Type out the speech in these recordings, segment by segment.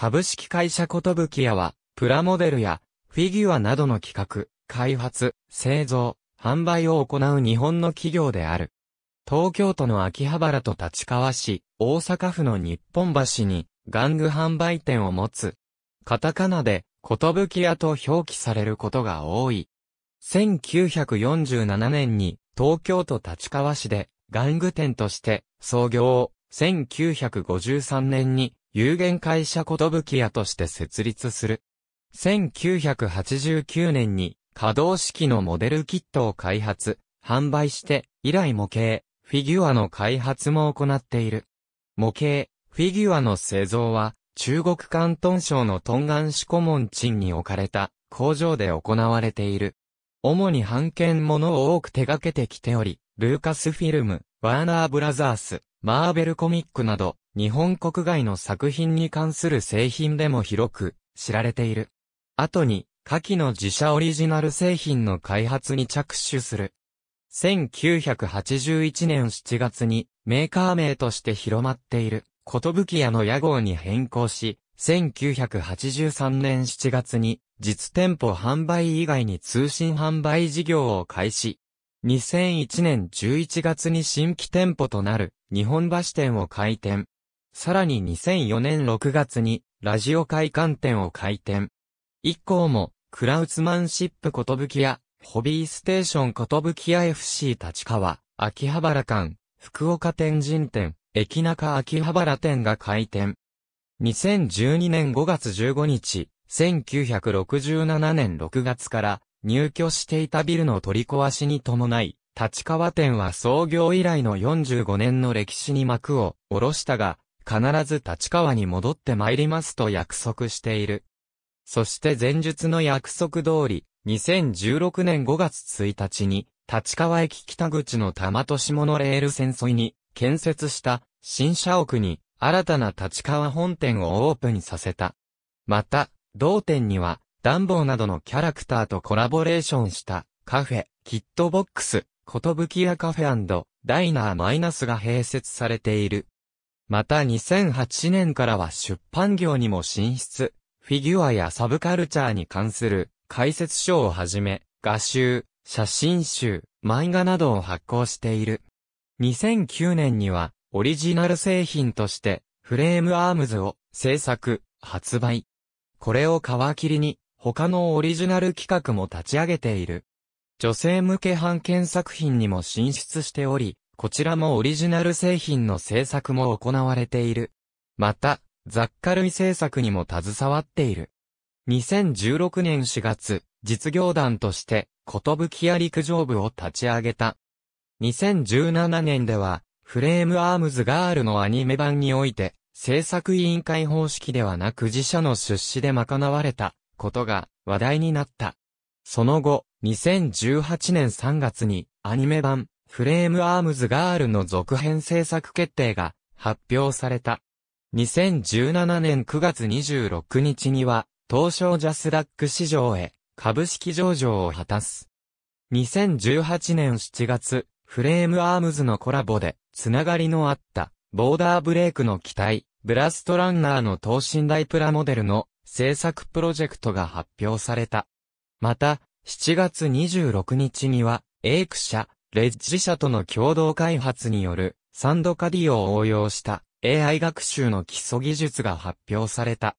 株式会社ことぶきやは、プラモデルやフィギュアなどの企画、開発、製造、販売を行う日本の企業である。東京都の秋葉原と立川市、大阪府の日本橋に、玩具販売店を持つ。カタカナで、ことぶきやと表記されることが多い。1947年に、東京都立川市で、玩具店として、創業を、1953年に、有限会社き屋として設立する。1989年に可動式のモデルキットを開発、販売して以来模型、フィギュアの開発も行っている。模型、フィギュアの製造は中国関東省の東岸市古門鎮に置かれた工場で行われている。主に版権ものを多く手掛けてきており、ルーカスフィルム、ワーナーブラザース、マーベルコミックなど、日本国外の作品に関する製品でも広く知られている。後に、下記の自社オリジナル製品の開発に着手する。1981年7月にメーカー名として広まっている、ことぶき屋の屋号に変更し、1983年7月に実店舗販売以外に通信販売事業を開始、2001年11月に新規店舗となる日本橋店を開店。さらに2004年6月にラジオ会館店を開店。以降もクラウツマンシップぶきやホビーステーションぶき屋 FC 立川、秋葉原館、福岡天神店、駅中秋葉原店が開店。2012年5月15日、1967年6月から入居していたビルの取り壊しに伴い、立川店は創業以来の45年の歴史に幕を下ろしたが、必ず立川に戻って参りますと約束している。そして前述の約束通り、2016年5月1日に、立川駅北口の玉都市モノレール線沿いに建設した新社屋に新たな立川本店をオープンさせた。また、同店にはダンボーなどのキャラクターとコラボレーションしたカフェ、キットボックス、ことぶきやカフェダイナーマイナスが併設されている。また2008年からは出版業にも進出、フィギュアやサブカルチャーに関する解説書をはじめ、画集、写真集、漫画などを発行している。2009年には、オリジナル製品として、フレームアームズを制作、発売。これを皮切りに、他のオリジナル企画も立ち上げている。女性向け版権作品にも進出しており、こちらもオリジナル製品の制作も行われている。また、雑貨類制作にも携わっている。2016年4月、実業団として、きや陸上部を立ち上げた。2017年では、フレームアームズガールのアニメ版において、制作委員会方式ではなく自社の出資で賄われたことが話題になった。その後、2018年3月にアニメ版フレームアームズガールの続編制作決定が発表された。2017年9月26日には東証ジャスダック市場へ株式上場を果たす。2018年7月、フレームアームズのコラボで、つながりのあった、ボーダーブレイクの機体、ブラストランナーの等身大プラモデルの制作プロジェクトが発表された。また、7月26日には、エイク社、レッジ社との共同開発による、サンドカディを応用した AI 学習の基礎技術が発表された。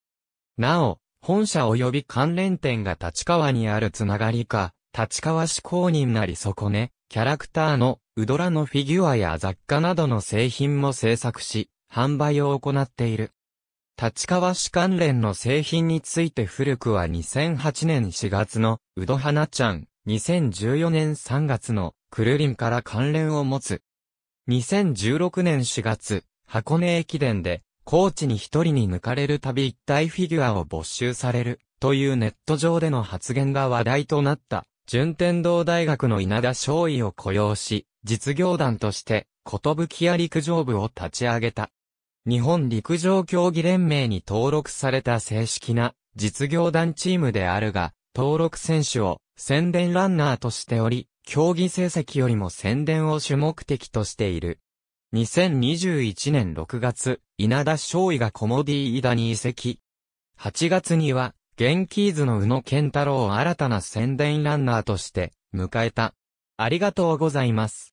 なお、本社及び関連店が立川にあるつながりか、立川市公認なりそこね、キャラクターの、ウドラのフィギュアや雑貨などの製品も制作し、販売を行っている。立川市関連の製品について古くは2008年4月の、うどはなちゃん、2014年3月の、くるりんから関連を持つ。2016年4月、箱根駅伝で、高知に一人に抜かれる旅一体フィギュアを没収される、というネット上での発言が話題となった、順天堂大学の稲田勝尉を雇用し、実業団として、ことぶきや陸上部を立ち上げた。日本陸上競技連盟に登録された正式な実業団チームであるが、登録選手を宣伝ランナーとしており、競技成績よりも宣伝を主目的としている。2021年6月、稲田翔尉がコモディイダに移籍。8月には、キー図の宇野健太郎を新たな宣伝ランナーとして迎えた。ありがとうございます。